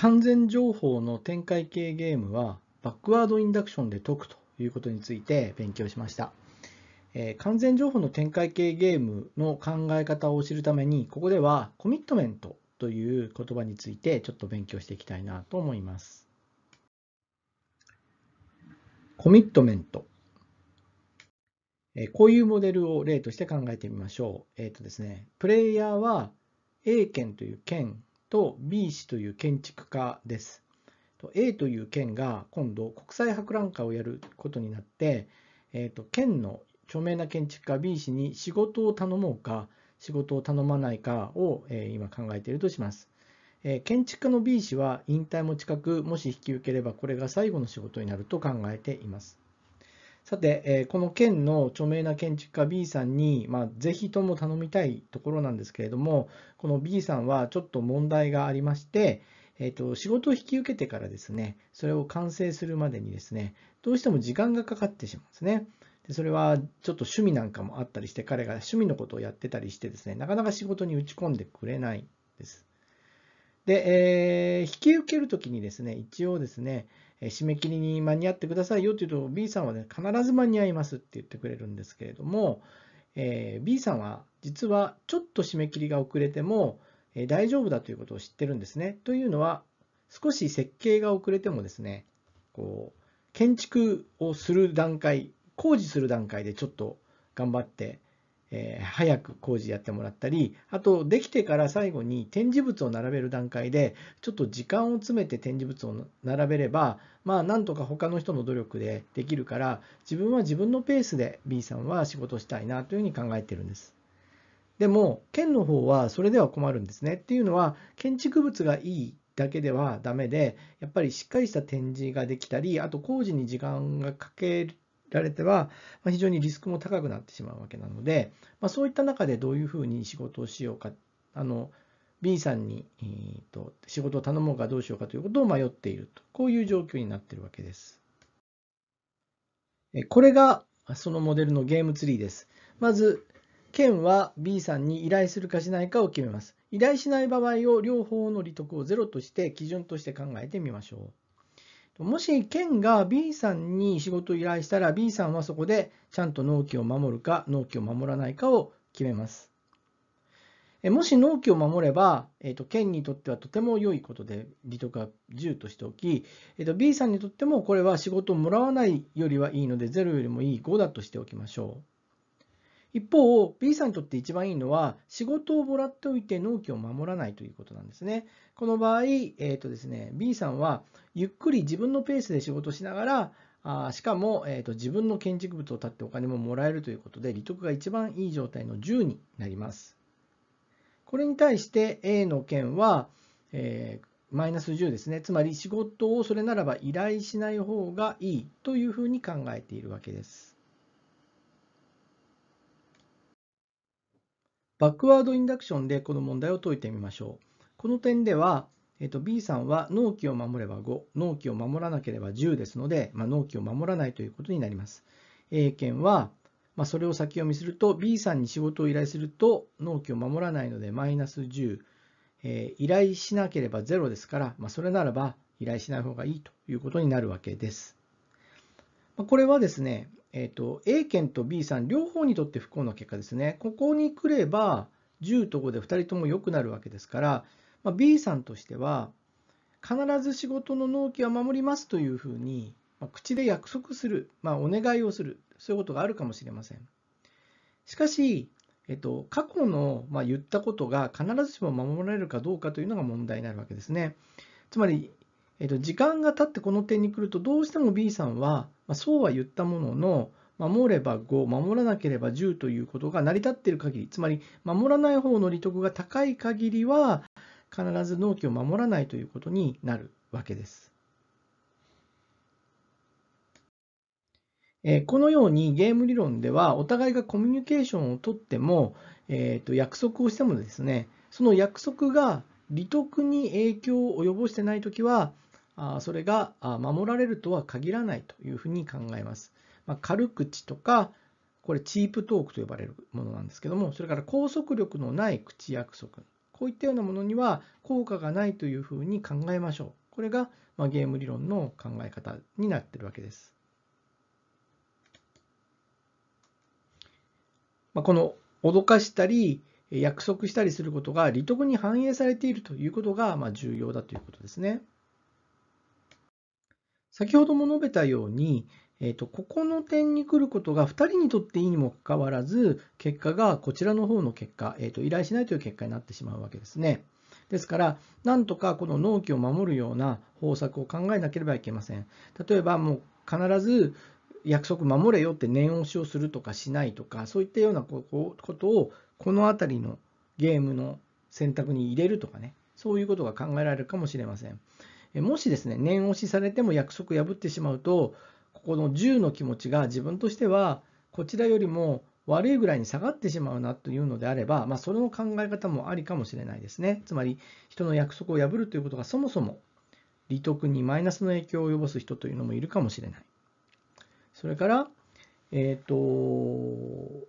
完全情報の展開系ゲームはバックワードインダクションで解くということについて勉強しました。え完全情報の展開系ゲームの考え方を知るために、ここではコミットメントという言葉についてちょっと勉強していきたいなと思います。コミットメント。えこういうモデルを例として考えてみましょう。えっ、ー、とですね、プレイヤーは A 県というと B 氏という建築家です。A という県が今度国際博覧会をやることになって、えーと、県の著名な建築家 B 氏に仕事を頼もうか仕事を頼まないかを、え今考えているとします、え建築家の B 氏は引退も近くもし引き受ければこれが最後の仕事になると考えていますさて、えこの県の著名な建築家 B さんに、まあ、ぜひとも頼みたいところなんですけれども、この B さんはちょっと問題がありまして、えーと、と仕事を引き受けてからですね、それを完成するまでにですね、どうしても時間がかかってしまうんですね。でそれはちょっと趣味なんかもあったりして、彼が趣味のことをやってたりしてですね、なかなか仕事に打ち込んでくれないです。で、えー、引き受けるときにですね、一応ですね、締め切りに間に合ってくださいよって言うと B さんはね、必ず間に合いますって言ってくれるんですけれども、えー、B さんは実はちょっと締め切りが遅れても、え大丈夫だということを知ってるんですね。というのは、少し設計が遅れてもですね、こう、建築をする段階、工事する段階でちょっと頑張って、え早く工事やってもらったり、あと、できてから最後に展示物を並べる段階で、ちょっと時間を詰めて展示物を並べれば、まあ、なんとか他の人の努力でできるから、自分は自分のペースで B さんは仕事したいなというふうに考えてるんです。でも、県の方はそれでは困るんですね。っていうのは、建築物がいいだけではダメで、やっぱりしっかりした展示ができたり、あと工事に時間がかけられては、まあ、非常にリスクも高くなってしまうわけなので、まあ、そういった中でどういうふうに仕事をしようか、あの B さんに、えーと、と仕事を頼もうかどうしようかということを迷っていると、こういう状況になっているわけです。これがそのモデルのゲームツリーです。まず、県は B さんに依頼するかしないかを決めます。依頼しない場合を両方の利得をゼロとして基準として考えてみましょう。もし県が B さんに仕事を依頼したら B さんはそこでちゃんと納期を守るか納期を守らないかを決めます。もし納期を守れば、えー、と県にとってはとても良いことで利得は10としておき、えー、と B さんにとってもこれは仕事をもらわないよりはいいので0よりもいい5だとしておきましょう。一方、B さんにとって一番いいのは、仕事をもらっておいて納期を守らないということなんですね。この場合、えーとですね、B さんは、ゆっくり自分のペースで仕事しながら、あしかも、えーと、自分の建築物を建ってお金ももらえるということで、利得が一番いい状態の10になります。これに対して A の件は、えー、マイナス10ですね。つまり仕事をそれならば依頼しない方がいいというふうに考えているわけです。バックワードインダクションでこの問題を解いてみましょう。この点では、えっと、B さんは納期を守れば5、納期を守らなければ10ですので、まあ、納期を守らないということになります。A 県は、まあ、それを先読みすると、B さんに仕事を依頼すると、納期を守らないのでマイナス10、えー、依頼しなければ0ですから、まあ、それならば依頼しない方がいいということになるわけです。まあ、これはですね、えっ、ー、と、A 県と B さん、両方にとって不幸な結果ですね。ここに来れば、10と5で2人とも良くなるわけですから、まあ、B さんとしては、必ず仕事の納期は守りますというふうに、まあ、口で約束する、まあ、お願いをする、そういうことがあるかもしれません。しかし、えっと、過去の、まあ、言ったことが必ずしも守られるかどうかというのが問題になるわけですね。つまり、えっと時間が経ってこの点に来るとどうしても B さんは、まあ、そうは言ったものの守れば5守らなければ10ということが成り立っている限りつまり守らない方の利得が高い限りは必ず納期を守らないということになるわけです。このようにゲーム理論ではお互いがコミュニケーションをとっても、えー、と約束をしてもですねその約束が利得に影響を及ぼしてないときはそれが守られるとは限らないというふうに考えます。まあ、軽口とか、これチープトークと呼ばれるものなんですけども、それから拘束力のない口約束、こういったようなものには効果がないというふうに考えましょう。これが、まあ、ゲーム理論の考え方になってるわけです。まあ、この脅かしたり、約束したりすることが利得に反映されているということが、ま重要だということですね。先ほども述べたように、えーと、ここの点に来ることが2人にとっていいにもかかわらず結果がこちらの方の結果、えーと、と依頼しないという結果になってしまうわけですね。ですからなんとかこの納期を守るような方策を考えなければいけません。例えばもう必ず約束守れよって念押しをするとかしないとかそういったようなことをこの辺りのゲームの選択に入れるとかねそういうことが考えられるかもしれません。もしですね、念押しされても約束破ってしまうと、ここの10の気持ちが自分としては、こちらよりも悪いぐらいに下がってしまうなというのであれば、まあ、それの考え方もありかもしれないですね。つまり、人の約束を破るということがそもそも利得にマイナスの影響を及ぼす人というのもいるかもしれない。それから、えっ、ー、と、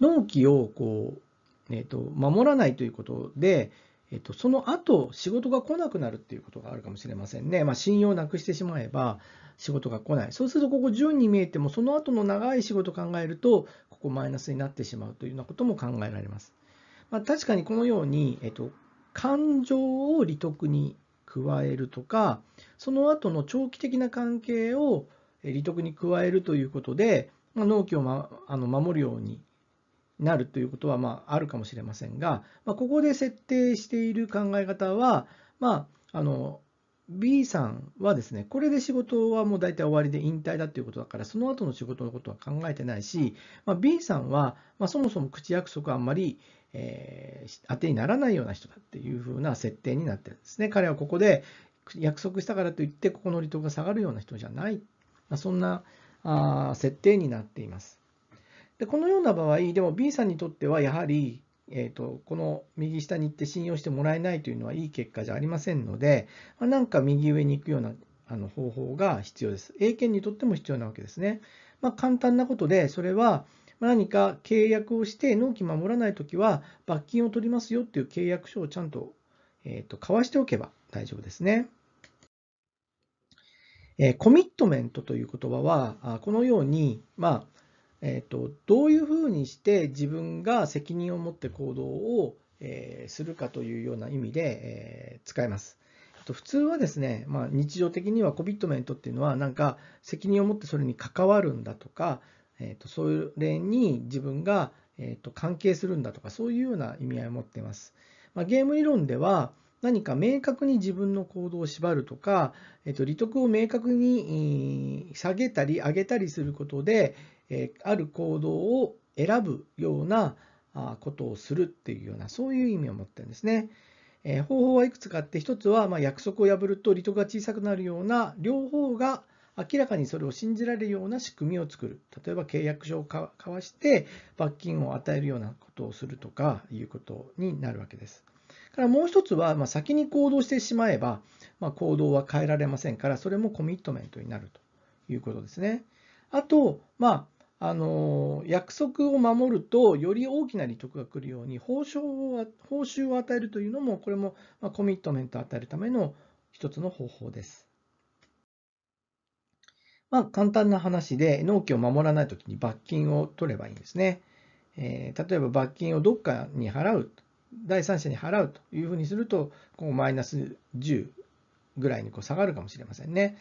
納期をこうえーと、守らないということで、えーと、とその後仕事が来なくなるっていうことがあるかもしれませんね、まあ、信用をなくしてしまえば仕事が来ない、そうするとここ順に見えても、その後の長い仕事考えると、ここマイナスになってしまうというようなことも考えられます。まあ、確かにこのように、えっと、と感情を利得に加えるとか、その後の長期的な関係を利得に加えるということで、まあ、納期を、ま、あの守るようになるということはまああるかもしれませんが、まあ、ここで設定している考え方は、まあ、あの B さんはですね、これで仕事はもう大体終わりで引退だということだから、その後の仕事のことは考えてないし、まあ、B さんは、まあ、そもそも口約束あんまり、えー、当てにならないような人だっていうふうな設定になってるんですね。彼はここで約束したからといって、ここの離島が下がるような人じゃない、まあ、そんなあ設定になっています。でこのような場合、でも B さんにとってはやはり、えーと、この右下に行って信用してもらえないというのはいい結果じゃありませんので、まあ、なんか右上に行くようなあの方法が必要です。A 権にとっても必要なわけですね。まあ、簡単なことで、それは何か契約をして納期守らないときは罰金を取りますよっていう契約書をちゃんと,、えーと、交わしておけば大丈夫ですね。えー、コミットメントという言葉は、このように、まあ、えーと、どういうふうにして自分が責任を持って行動を、えー、するかというような意味で、えー、使えます。と普通はですね、まあ、日常的にはコミットメントっていうのはなんか責任を持ってそれに関わるんだとか、えー、とそれに自分が、えー、と関係するんだとかそういうような意味合いを持っています。まあ、ゲーム理論では何か明確に自分の行動を縛るとか、えー、と利得を明確に下げたり上げたりすることで、えある行動を選ぶようなことをするっていうような、そういう意味を持ってるんですね。え方法はいくつかあって、1つはま約束を破ると離島が小さくなるような、両方が明らかにそれを信じられるような仕組みを作る。例えば契約書を交わして罰金を与えるようなことをするとかいうことになるわけです。からもう1つは、ま先に行動してしまえば、ま行動は変えられませんから、それもコミットメントになるということですね。あと、まあ、あの約束を守るとより大きな利得が来るように報酬を報酬を与えるというのもこれもコミットメントを与えるための一つの方法です。まあ、簡単な話で納期を守らない時に罰金を取ればいいんですね。えー、例えば罰金をどっかに払う第三者に払うというふうにするとこうマイナス10ぐらいにこう下がるかもしれませんね。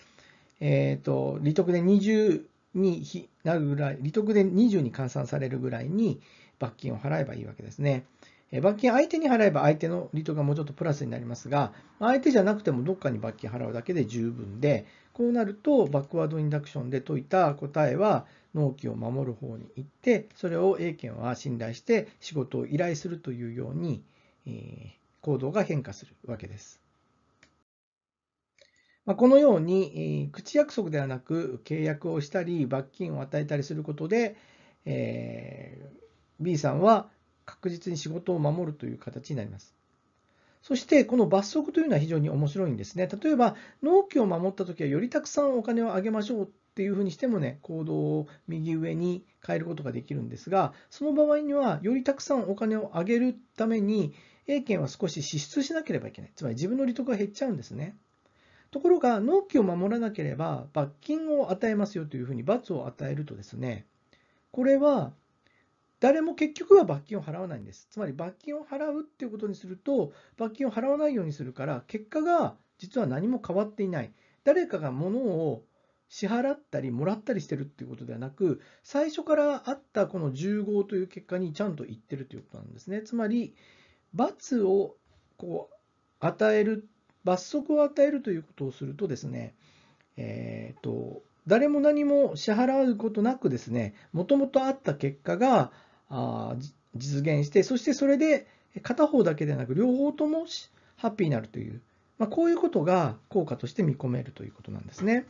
えーと、と利得で20になるぐらい、利得で20に換算されるぐらいに罰金を払えばいいわけですね。罰金相手に払えば相手の利得がもうちょっとプラスになりますが、相手じゃなくてもどっかに罰金払うだけで十分で、こうなるとバックワードインダクションで解いた答えは納期を守る方に行って、それを A 権は信頼して仕事を依頼するというように、え行動が変化するわけです。まこのように、口約束ではなく契約をしたり罰金を与えたりすることで、え B さんは確実に仕事を守るという形になります。そしてこの罰則というのは非常に面白いんですね。例えば納期を守った時はよりたくさんお金をあげましょうっていうふうにしてもね行動を右上に変えることができるんですがその場合にはよりたくさんお金をあげるために A 権は少し支出しなければいけないつまり自分の利得が減っちゃうんですね。ところが、納期を守らなければ罰金を与えますよというふうに罰を与えるとですね、これは誰も結局は罰金を払わないんです。つまり罰金を払うっていうことにすると、罰金を払わないようにするから、結果が実は何も変わっていない。誰かが物を支払ったりもらったりしてるっていうことではなく、最初からあったこの10号という結果にちゃんと言ってるということなんですね。つまり、罰をこう与える罰則を与えるということをするとですね、えーと、誰も何も支払うことなくですね、もともとあった結果が実現して、そしてそれで片方だけでなく、両方ともハッピーになるという、まあ、こういうことが効果として見込めるということなんですね。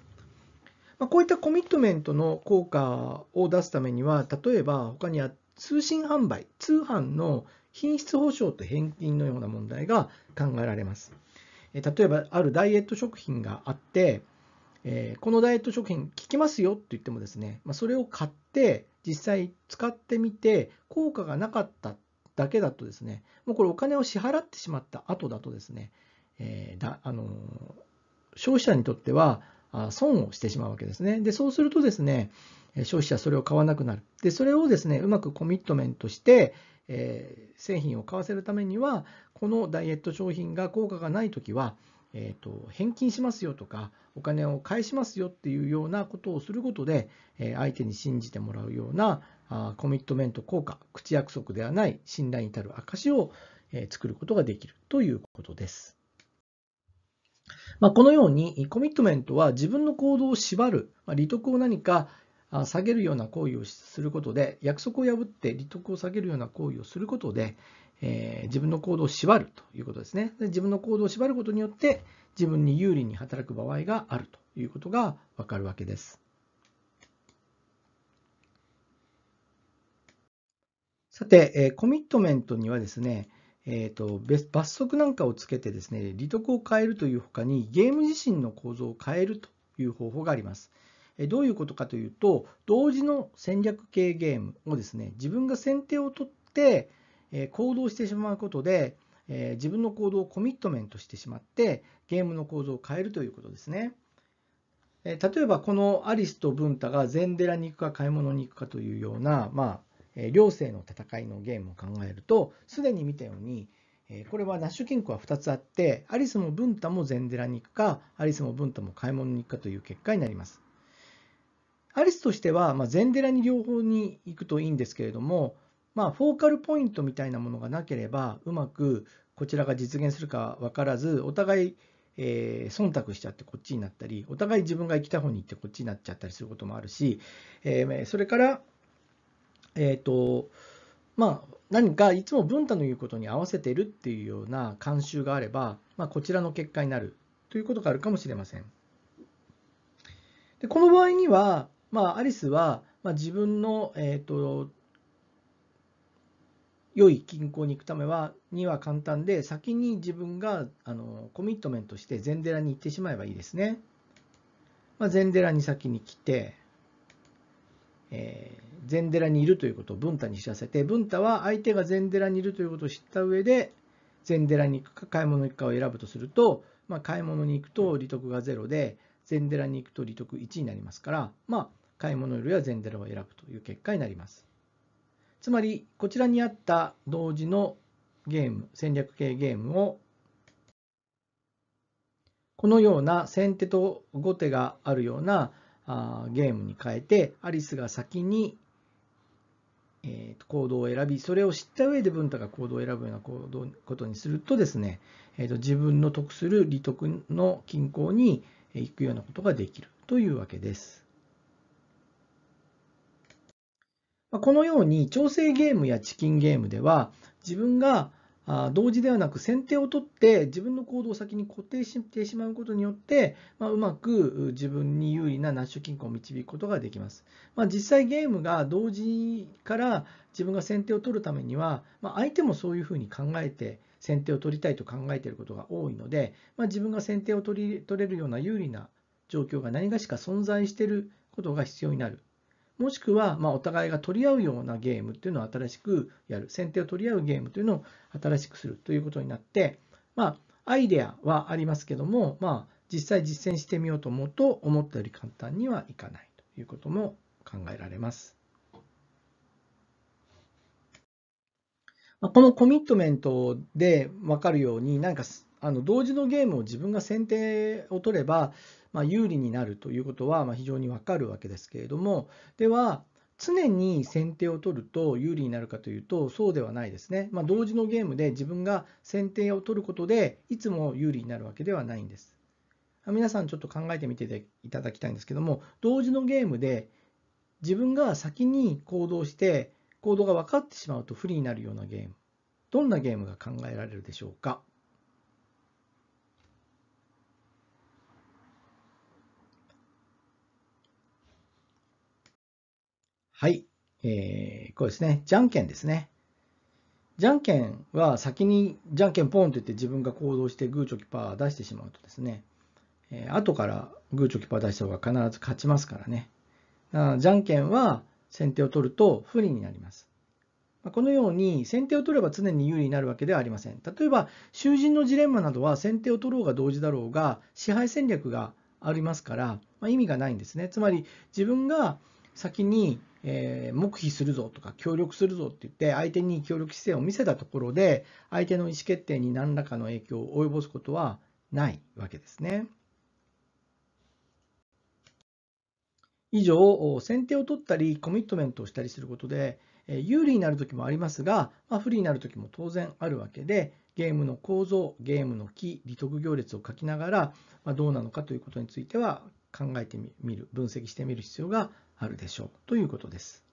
まあ、こういったコミットメントの効果を出すためには、例えば他には通信販売、通販の品質保証と返金のような問題が考えられます。例えばあるダイエット食品があって、えこのダイエット食品効きますよって言ってもですね、まそれを買って実際使ってみて効果がなかっただけだとですねもうこれお金を支払ってしまった後だとですね、えだあの消費者にとっては損をしてしまうわけですね。でそうするとですね消費者それを買わなくなる。でそれをですねうまくコミットメントしてえー、製品を買わせるためには、このダイエット商品が効果がない時は、えーと、返金しますよとか、お金を返しますよっていうようなことをすることで、えー、相手に信じてもらうようなあコミットメント効果、口約束ではない信頼に至る証を、えー、作ることができるということです。まあ、このようにコミットメントは自分の行動を縛る、ま利得を何か下げるような行為をすることで、約束を破って利得を下げるような行為をすることで、えー、自分の行動を縛るということですねで。自分の行動を縛ることによって、自分に有利に働く場合があるということがわかるわけです。さて、えー、コミットメントにはですね、えーと、罰則なんかをつけてですね、利得を変えるというほかに、ゲーム自身の構造を変えるという方法があります。どういうことかというと、同時の戦略系ゲームをですね、自分が先手を取って行動してしまうことで、自分の行動をコミットメントしてしまって、ゲームの構造を変えるということですね。例えば、このアリスと文太が禅寺に行くか買い物に行くかというような、まあ、両性の戦いのゲームを考えると、すでに見たように、これはナッシュ金庫は2つあって、アリスも文太も禅寺に行くか、アリスも文太も買い物に行くかという結果になります。アリスとしては、まあ、禅寺に両方に行くといいんですけれども、まあ、フォーカルポイントみたいなものがなければ、うまくこちらが実現するか分からず、お互い、えー、忖度しちゃってこっちになったり、お互い自分が行きた方に行ってこっちになっちゃったりすることもあるし、えー、それから、えっ、ー、と、まあ、何かいつも文太の言うことに合わせているっていうような慣習があれば、まあ、こちらの結果になるということがあるかもしれません。でこの場合には、まあ、アリスは、まあ、自分の、えーと、良い均衡に行くためはには簡単で先に自分があのコミットメントして禅寺に行ってしまえばいいですね。まあ、禅寺に先に来て、えー、禅寺にいるということを文太に知らせて文太は相手が禅寺にいるということを知った上で禅寺に行くか買い物に行くかを選ぶとすると、まあ、買い物に行くと利得が0で禅寺に行くと利得1になりますから、まあ、買い物よりは全デを選ぶという結果になります。つまり、こちらにあった同時のゲーム、戦略系ゲームを、このような先手と後手があるようなあゲームに変えて、アリスが先に、え行動を選び、それを知った上で文太が行動を選ぶような行動ことにするとですね、えと、自分の得する利得の均衡に行くようなことができるというわけです。このように調整ゲームやチキンゲームでは自分が同時ではなく先手を取って自分の行動を先に固定してしまうことによって、まあ、うまく自分に有利なナッシュ金庫を導くことができます、まあ、実際ゲームが同時から自分が先手を取るためには、まあ、相手もそういうふうに考えて先手を取りたいと考えていることが多いので、ま自分が先手を取り取れるような有利な状況が何かしか存在していることが必要になるもしくは、まお互いが取り合うようなゲームっていうのを新しくやる。先手を取り合うゲームというのを新しくするということになって、まあ、アイデアはありますけども、まあ、実際実践してみようと思うと、思ったより簡単にはいかないということも考えられます。このコミットメントで分かるように、なんかあの同時のゲームを自分が先手を取れば、まあ、有利になるということは、まあ、非常にわかるわけですけれども、では、常に先手を取ると有利になるかというと、そうではないですね。まあ、同時のゲームで自分が先手を取ることで、いつも有利になるわけではないんです。皆さんちょっと考えてみていただきたいんですけども、同時のゲームで自分が先に行動して、行動が分かってしまうと不利になるようなゲーム。どんなゲームが考えられるでしょうかはい。えー、こうですね。じゃんけんですね。じゃんけんは先にじゃんけんポンって言って自分が行動してグーチョキパー出してしまうとですね、えー、後からグーチョキパー出した方が必ず勝ちますからね。らじゃんけんは先手を取ると不利になります。このように先手を取れば常に有利になるわけではありません。例えば囚人のジレンマなどは先手を取ろうが同時だろうが支配戦略がありますから、まあ、意味がないんですね。つまり自分が先にえー、黙秘するぞとか協力するぞって言って相手に協力姿勢を見せたところで相手の意思決定に何らかの影響を及ぼすことはないわけですね。以上先手を取ったりコミットメントをしたりすることで有利になる時もありますが、まあ、不利になる時も当然あるわけでゲームの構造ゲームの木利得行列を書きながら、まあ、どうなのかということについては考えてみる分析してみる必要があるでしょうということです。